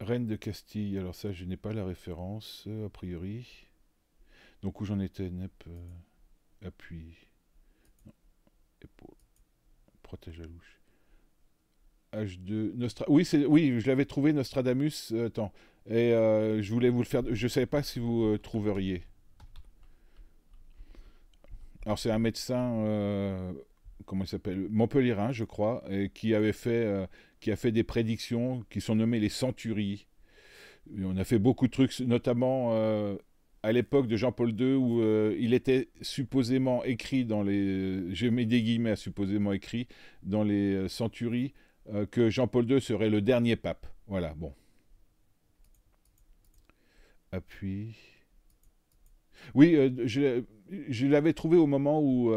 Reine de Castille, alors ça je n'ai pas la référence euh, a priori. Donc où j'en étais, NEP, euh, appui, épaule, protège la louche. H2, Nostra... oui, oui, je l'avais trouvé Nostradamus, euh, attends, et je voulais vous le faire, je ne savais pas si vous trouveriez. Alors c'est un médecin, comment il s'appelle, Montpellierin je crois, et qui avait fait qui a fait des prédictions qui sont nommées les centuries. on a fait beaucoup de trucs, notamment euh, à l'époque de Jean-Paul II, où euh, il était supposément écrit dans les... Euh, je mets des guillemets supposément écrit dans les centuries que Jean-Paul II serait le dernier pape. Voilà, bon. Appui. Oui, je, l'avais trouvé au moment où,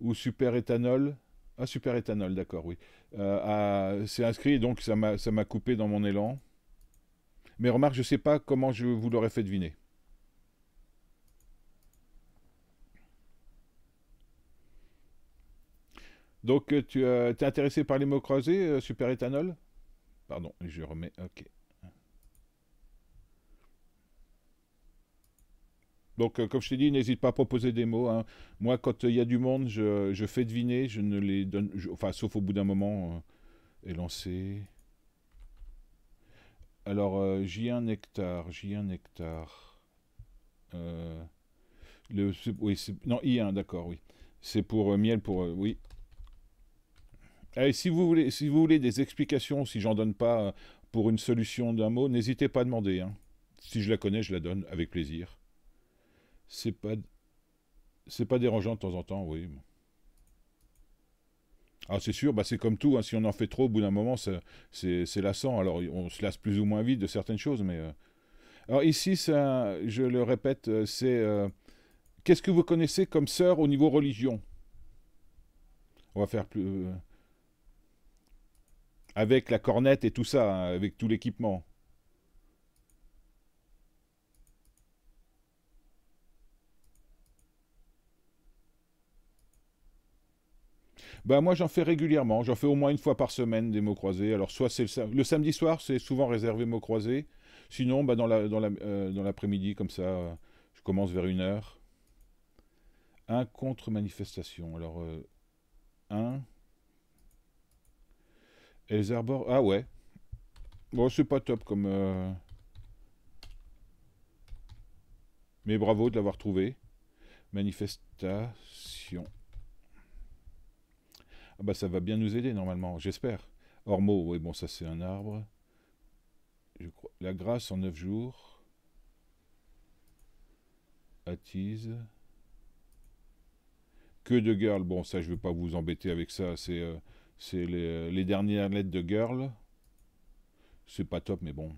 où Super Éthanol... Ah, Super Éthanol, d'accord, oui. Euh, c'est s'est inscrit, donc ça m'a coupé dans mon élan. Mais remarque, je ne sais pas comment je vous l'aurais fait deviner. Donc, euh, tu euh, es intéressé par les mots croisés, Super éthanol Pardon, je remets. Ok. Donc, euh, comme je t'ai dit, n'hésite pas à proposer des mots. Hein. Moi, quand euh, il y a du monde, je, fais deviner, je ne les donne. enfin, sauf au bout d'un moment. Euh, et lancer. Alors, j'ai un nectar, j'ai un nectar. le, oui, non, I1, d'accord, oui. C'est pour miel, pour. oui. Et si vous, voulez, si vous voulez des explications, si j'en donne pas pour une solution d'un mot, n'hésitez pas à demander. Hein. Si je la connais, je la donne avec plaisir. C'est pas... C'est pas dérangeant de temps en temps, oui. Ah, c'est sûr, bah, c'est comme tout, hein, si on en fait trop, au bout d'un moment, c'est lassant. Alors, on se lasse plus ou moins vite de certaines choses, mais... Euh. Alors ici, je le répète, euh, c'est... Euh, qu'est-ce que vous connaissez comme sœur au niveau religion On va faire plus... Avec la cornette et tout ça, hein, avec tout l'équipement. Bah, moi j'en fais régulièrement, j'en fais au moins une fois par semaine des mots croisés. Alors soit c'est le, samedi soir, c'est souvent réservé mots croisés. Sinon bah, euh, dans l'après-midi comme ça, je commence vers une heure. Un contre-manifestation. Alors euh, un. Elles Ah ouais. Bon c'est pas top comme. Euh, mais bravo de l'avoir trouvé. Manifestation. Ah bah ça va bien nous aider normalement, j'espère. Ormeau, oui bon ça c'est un arbre. Je La grâce en 9 jours. Attise. Que de girl, bon ça je ne vais pas vous embêter avec ça, c'est euh, les, euh, les dernières lettres de girl. C'est pas top mais bon.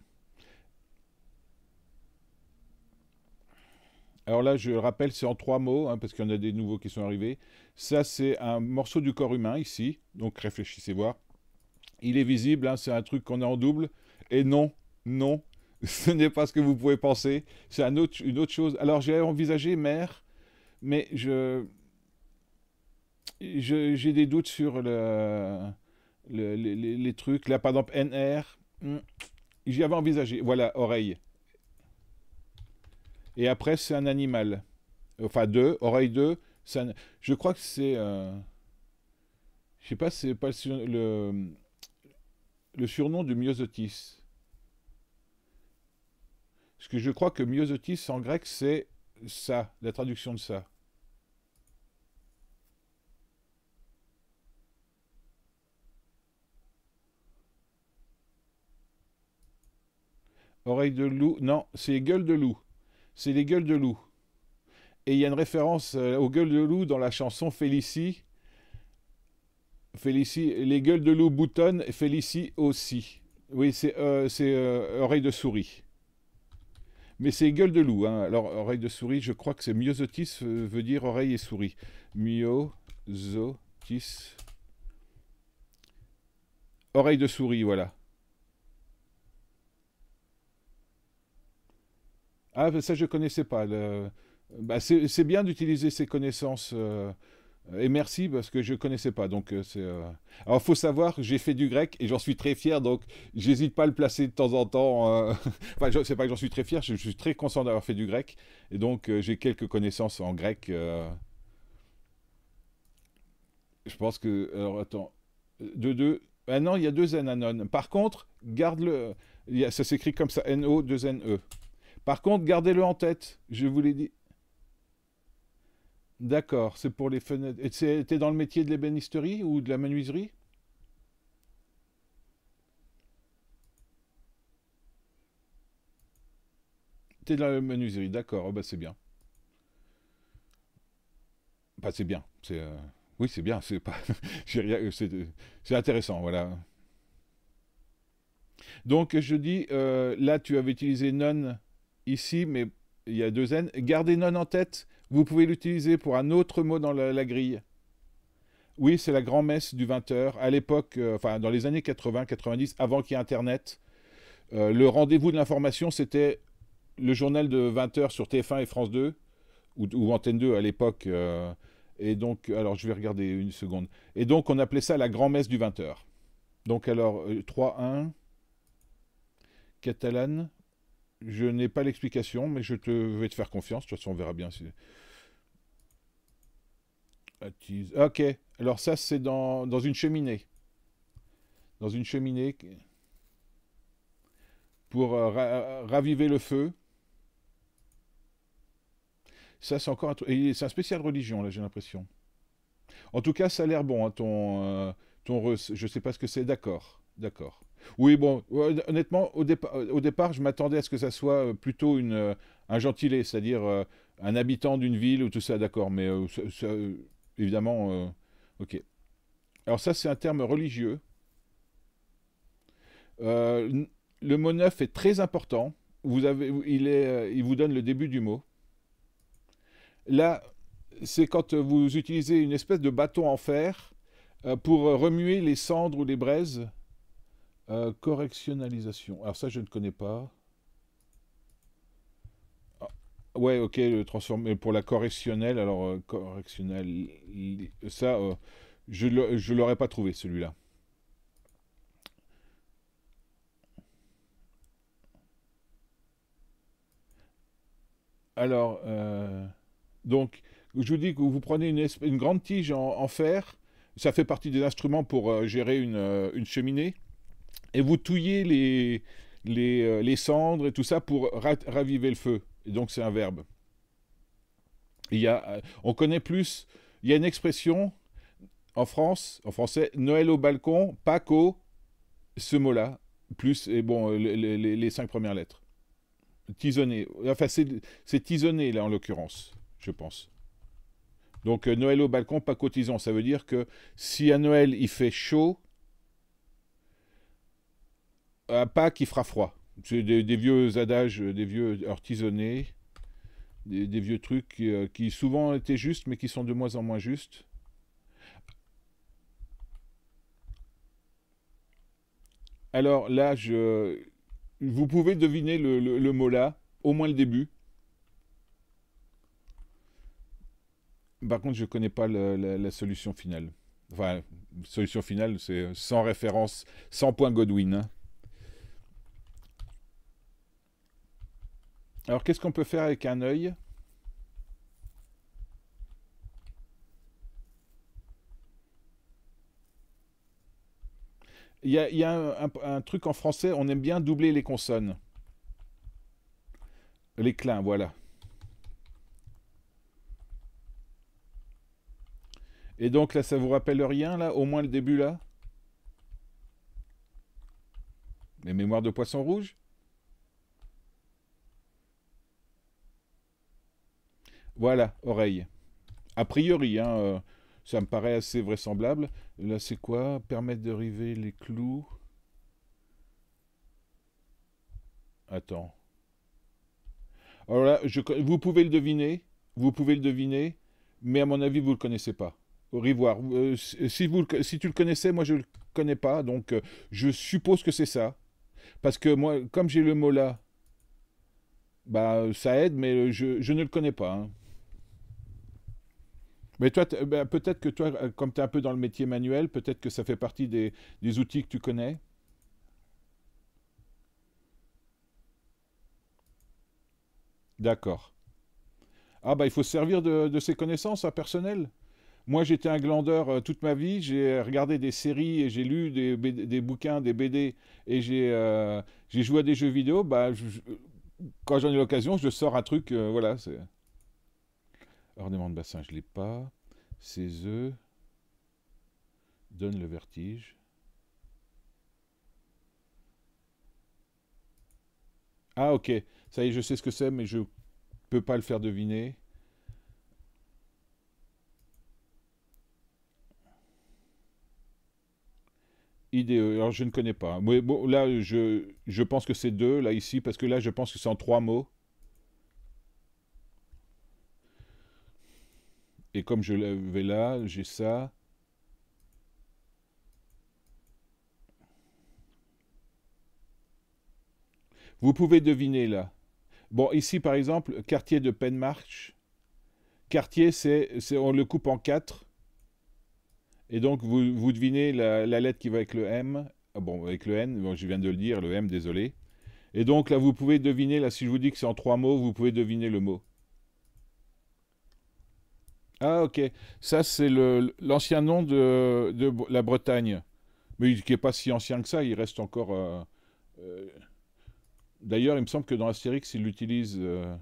Alors là, je rappelle, c'est en trois mots, hein, parce qu'il y en a des nouveaux qui sont arrivés. Ça, c'est un morceau du corps humain, ici. Donc réfléchissez voir. Il est visible, hein, c'est un truc qu'on a en double. Et non, non, ce n'est pas ce que vous pouvez penser. C'est une autre chose. Alors j'ai envisagé mère, mais je j'ai des doutes sur les, les, trucs. Là, par exemple, NR, hmm, j'y avais envisagé. Voilà, oreille. Et après, c'est un animal. Enfin, deux, oreille deux. Un... Je crois que c'est. Je euh, Je sais pas, c'est pas le, le... le, surnom de Myosotis. Parce que je crois que Myosotis en grec, c'est ça, la traduction de ça. Oreille de loup. Non, c'est gueule de loup c'est les gueules de loup. Et il y a une référence euh, aux gueules de loup dans la chanson Félicie. Félicie, les gueules de loup boutonnent, Félicie aussi. Oui, c'est euh, euh, oreille de souris. Mais c'est gueule de loup. Hein. Alors, oreille de souris, je crois que c'est myosotis, veut dire oreille et souris. Myosotis. Oreille de souris, voilà. Ah, ça, je ne connaissais pas. Bah, c'est bien d'utiliser ces connaissances. Euh, et merci parce que je ne connaissais pas. Donc euh, c'est. Euh, alors faut savoir, que j'ai fait du grec et j'en suis très fier. Donc j'hésite pas à le placer de temps en temps. enfin, ce n'est pas que j'en suis très fier. Je, suis très content d'avoir fait du grec et donc j'ai quelques connaissances en grec. Je pense que. Alors attends. De deux. Ah non, il y a deux N Par contre, garde le. Ça s'écrit comme ça. N O deux N E. Par contre, gardez-le en tête, je vous l'ai dit. D'accord, c'est pour les fenêtres. Et t'es dans le métier de l'ébénisterie ou de la menuiserie T'es dans la menuiserie, d'accord, oh, bah, bah, c'est bien. c'est bien, euh, c'est... Oui, c'est bien, c'est pas... c'est intéressant, voilà. Donc, je dis, euh, là, tu avais utilisé non ici, mais il y a deux N. Gardez non en tête, vous pouvez l'utiliser pour un autre mot dans la, grille. Oui, c'est la grand-messe du 20h. À l'époque, euh, enfin dans les années 80, 90, avant qu'il y ait Internet, euh, le rendez-vous de l'information, c'était le journal de 20h sur TF1 et France 2, ou, Antenne 2 à l'époque. Euh, et donc, alors je vais regarder une seconde. Et donc, on appelait ça la grand-messe du 20h. Donc, alors, 3-1, catalane. Je n'ai pas l'explication, mais je te vais te faire confiance. De toute façon, on verra bien si. Ah, ok, alors ça, c'est dans, une cheminée. Dans une cheminée. Pour euh, raviver le feu. Ça, c'est encore un C'est un spécial religion, là, j'ai l'impression. En tout cas, ça a l'air bon, hein, ton, euh, ton... Je sais pas ce que c'est. D'accord, d'accord. Oui, bon, euh, honnêtement, euh, au, départ, je m'attendais à ce que ça soit euh, plutôt un gentilé, c'est-à-dire un habitant d'une ville ou tout ça, d'accord, mais évidemment, ok. Alors ça, c'est un terme religieux. le mot neuf est très important. Vous il, il vous donne le début du mot. Là, c'est quand vous utilisez une espèce de bâton en fer pour remuer les cendres ou les braises euh, correctionnalisation. Alors ça, je ne connais pas. Ah, ouais, ok, le transformer pour la correctionnelle. Alors, euh, correctionnelle, ça, euh, je ne l'aurais pas trouvé, celui-là. Alors, donc, je vous dis que vous prenez une, une grande tige en, fer. Ça fait partie des instruments pour gérer une cheminée et vous touillez euh, les, cendres et tout ça pour raviver le feu. donc c'est un verbe. Il y a, euh, on connaît plus, il y a une expression en France, en français, Noël au balcon, Paco, ce mot-là, plus et bon, euh, les, cinq premières lettres. Tisonné. Enfin, c'est tisonné, là, en l'occurrence, je pense. Donc, Noël au balcon, Paco tison. Ça veut dire que si à Noël, il fait chaud, euh, pas qui fera froid. C'est des, vieux adages, euh, des vieux artisanés, des, vieux trucs euh, qui, souvent étaient justes, mais qui sont de moins en moins justes. Alors là, je... vous pouvez deviner le, mot là, au moins le début. Par contre, je ne connais pas la, solution finale. Enfin, solution finale, c'est sans référence, sans point Godwin. Hein. Alors, qu'est-ce qu'on peut faire avec un œil Il y a, un, truc en français, on aime bien doubler les consonnes. Les clins, voilà. Et donc là, ça vous rappelle rien, là Au moins le début, là Les mémoires de poisson rouge Voilà, oreille. A priori, hein, euh, ça me paraît assez vraisemblable. Là, c'est quoi Permettre de river les clous. Attends. Alors là, vous pouvez le deviner. Vous pouvez le deviner. Mais à mon avis, vous ne le connaissez pas. Au revoir. Euh, si, vous, si tu le connaissais, moi, je ne le connais pas. Donc, euh, je suppose que c'est ça. Parce que moi, comme j'ai le mot là, bah, ça aide, mais je, ne le connais pas. Hein. Mais toi, ben, peut-être que toi, euh, comme tu es un peu dans le métier manuel, peut-être que ça fait partie des, outils que tu connais D'accord. Ah bah il faut se servir de, ses connaissances à hein, personnel. personnelles. Moi j'étais un glandeur euh, toute ma vie, j'ai euh, regardé des séries et j'ai lu des, bouquins, des BD et j'ai joué à des jeux vidéo. Bah, quand j'en ai l'occasion, je sors un truc, voilà, c'est... Ornement de bassin, je ne l'ai pas. Ces œufs donnent le vertige. Ah ok, ça y est, je sais ce que c'est, mais je peux pas le faire deviner. IDE, euh, alors je ne connais pas. bon, là, je, je pense que c'est deux, là, ici, parce que là, je pense que c'est en trois mots. Et comme je l'avais là, j'ai ça. Vous pouvez deviner là. Bon, ici par exemple, quartier de Penmarch. Quartier, c'est, on le coupe en quatre. Et donc vous, vous devinez la, lettre qui va avec le M. Ah bon, avec le N, je viens de le dire, le M, désolé. Et donc là, vous pouvez deviner, là, si je vous dis que c'est en trois mots, vous pouvez deviner le mot. Ah, ok. Ça, c'est l'ancien nom de, la Bretagne. Mais qui n'est pas si ancien que ça, il reste encore. Euh, euh, d'ailleurs, il me semble que dans Astérix, il l'utilisent... Euh,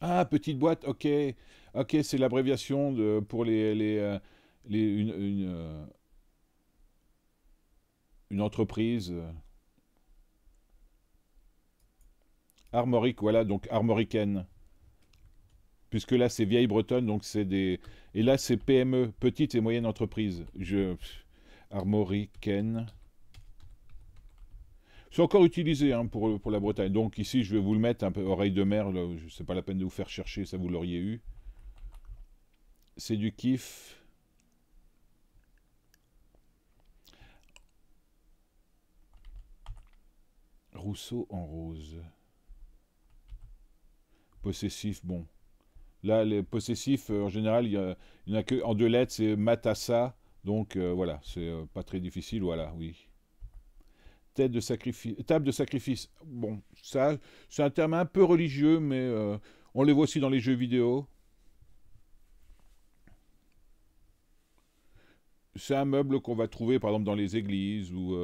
ah, petite boîte, ok. Ok, c'est l'abréviation de, pour les. les, une entreprise. Armorique, voilà, donc armoricaine. Puisque là, c'est vieille bretonne, donc c'est des... Et là, c'est PME, petite et moyenne entreprise. Je... Armoricaine. C'est encore utilisé hein, pour, la Bretagne. Donc ici, je vais vous le mettre un peu oreille de mer. Là, sais pas la peine de vous faire chercher, ça vous l'auriez eu. C'est du kiff. Rousseau en rose. Possessif, bon. Là, les possessifs, euh, en général, il n'y en a que en deux lettres, c'est Matassa. Donc euh, voilà, c'est euh, pas très difficile, voilà, oui. Tête de sacrifice, table de sacrifice. Bon, ça, c'est un terme un peu religieux, mais on les voit aussi dans les jeux vidéo. C'est un meuble qu'on va trouver, par exemple, dans les églises, ou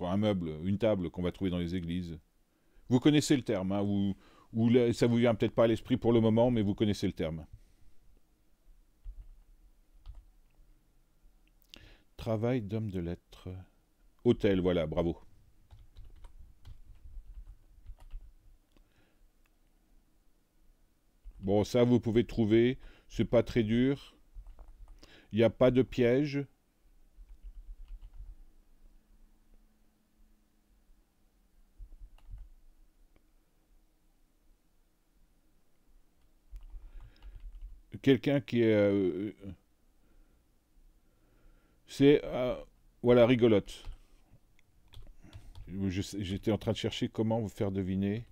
un meuble, une table qu'on va trouver dans les églises. Vous connaissez le terme, hein, vous, ça ne ça vous vient peut-être pas à l'esprit pour le moment, mais vous connaissez le terme. Travail d'homme de lettres. Hôtel, voilà, bravo. Bon, ça, vous pouvez trouver. C'est pas très dur. Il n'y a pas de piège. quelqu'un qui est. Euh, euh, c'est. Euh, voilà, rigolote. J'étais en train de chercher comment vous faire deviner.